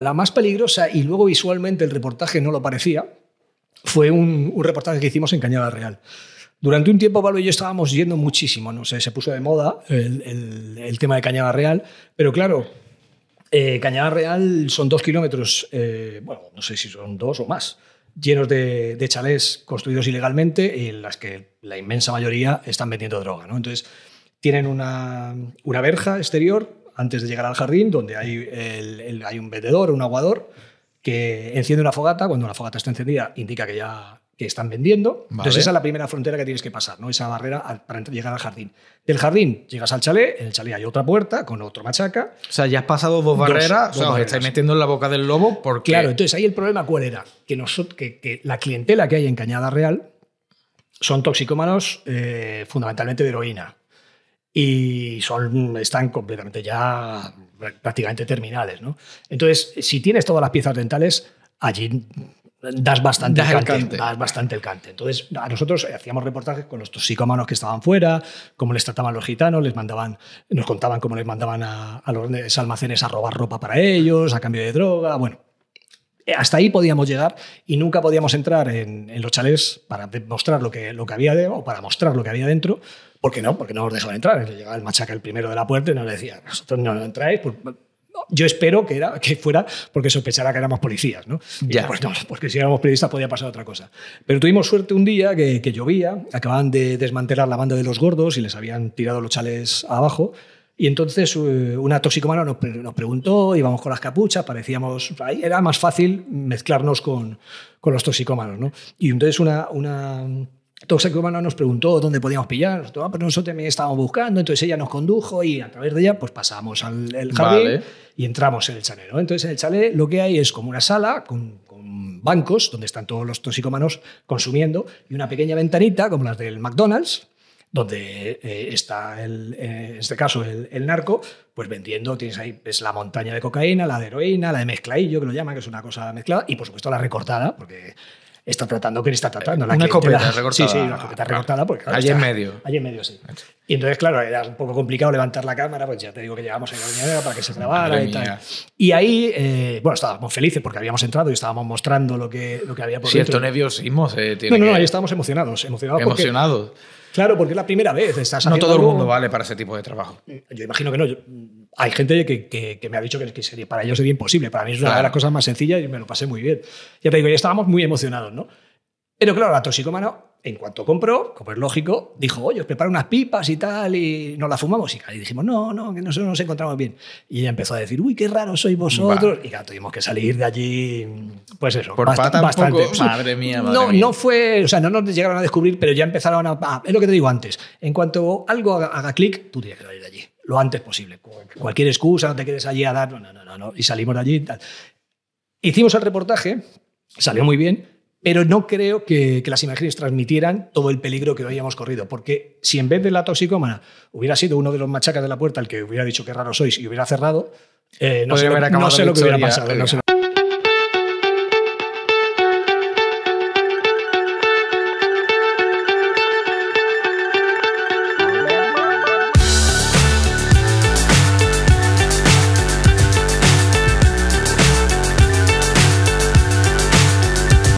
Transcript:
La más peligrosa, y luego visualmente el reportaje no lo parecía, fue un, reportaje que hicimos en Cañada Real. Durante un tiempo Pablo y yo estábamos yendo muchísimo, no sé, se puso de moda el, tema de Cañada Real, pero claro, eh, Cañada Real son dos kilómetros, eh, bueno, no sé si son dos o más, llenos de, de chalés construidos ilegalmente en las que la inmensa mayoría están vendiendo droga, ¿no? Entonces, tienen una verja exterior antes de llegar al jardín, donde hay, un vendedor, un aguador, que enciende una fogata. Cuando la fogata está encendida, indica que ya que están vendiendo. Entonces esa es la primera frontera que tienes que pasar, ¿no? esa barrera para llegar al jardín. Del jardín llegas al chalé, en el chalé hay otra puerta con otro machaca. O sea, ya has pasado dos barreras, dos, o metiendo en la boca del lobo porque... Claro, entonces ahí el problema cuál era, que, nosotros, que, la clientela que hay en Cañada Real son toxicómanos eh, fundamentalmente de heroína y son, están completamente ya prácticamente terminales. ¿no? Entonces, si tienes todas las piezas dentales, allí das bastante el cante, bastante el cante. Entonces, a nosotros hacíamos reportajes con los psicomanos que estaban fuera, cómo les trataban los gitanos, les mandaban, nos contaban cómo les mandaban a los almacenes a robar ropa para ellos, a cambio de droga, bueno, hasta ahí podíamos llegar y nunca podíamos entrar en, los chales para demostrar lo que, lo que había o para mostrar lo que había dentro, porque no, porque no nos dejaban entrar. Llegaba el machaca el primero de la puerta y nos decía, vosotros no entráis, pues, yo espero que, era, que fuera porque sospechara que éramos policías, ¿no? Ya. Pues porque si éramos periodistas podía pasar otra cosa. Pero tuvimos suerte un día que, que llovía, acababan de desmantelar la banda de los gordos y les habían tirado los chales abajo. Y entonces eh, una toxicomana nos, preguntó, íbamos con las capuchas, parecíamos, ahí era más fácil mezclarnos con, con los toxicómanos. ¿no? Y entonces una, una toxicomana nos preguntó dónde podíamos pillar, nosotros, ah, pero nosotros también estábamos buscando, entonces ella nos condujo y a través de ella pues pasamos al el jardín y entramos en el chalet. Entonces en el chalet lo que hay es como una sala con, con bancos donde están todos los toxicómanos consumiendo y una pequeña ventanita como las del McDonald's donde eh, está el, eh, en este caso el, narco, pues vendiendo, tienes ahí es la montaña de cocaína, la de heroína, la de yo que lo llaman, que es una cosa mezclada, y por supuesto la recortada, porque está tratando quién está tratando. La una copeta recortada. Sí, sí, una recortada. Porque, en medio. Allí en medio, sí. Y entonces, claro, era un poco complicado levantar la cámara, pues ya te digo que llevamos a la para que se grabara y tal. Y ahí, eh, bueno, estábamos felices porque habíamos entrado y estábamos mostrando lo que, lo que había por Cierto nerviosismo. no, no, ahí estábamos emocionados. Emocionados. emocionados. Claro, porque es la primera vez. Estás no todo el mundo vale para ese tipo de trabajo. Mm, yo imagino que no. Mm, hay gente que, me ha dicho que, sería, para ellos sería imposible. Para mí es una de las cosas más sencillas y me lo pasé muy bien. Ya te digo, ya estábamos muy emocionados, ¿no? Pero claro, la toxicómana en cuanto compró, como es lógico, dijo, oye, os preparo unas pipas y tal, y nos las fumamos. Y, dijimos, no, no, que nosotros nos encontramos bien. Y ella empezó a decir, uy, qué raro sois vosotros. Y ya tuvimos que salir de allí, pues eso, Por bastante. Madre mía, no, No fue, o sea, no nos llegaron a descubrir, pero ya empezaron a... es lo que te digo antes, en cuanto algo haga, clic, tú tienes que salir de allí, lo antes posible. Cualquier excusa, no te quedes allí a dar, no, no, no, no, y salimos de allí y tal. Hicimos el reportaje, salió muy bien, pero no creo que, las imágenes transmitieran todo el peligro que habíamos corrido, porque si en vez de la toxicómana hubiera sido uno de los machacas de la puerta el que hubiera dicho que raro sois y hubiera cerrado, eh, no, sé, lo que hubiera pasado.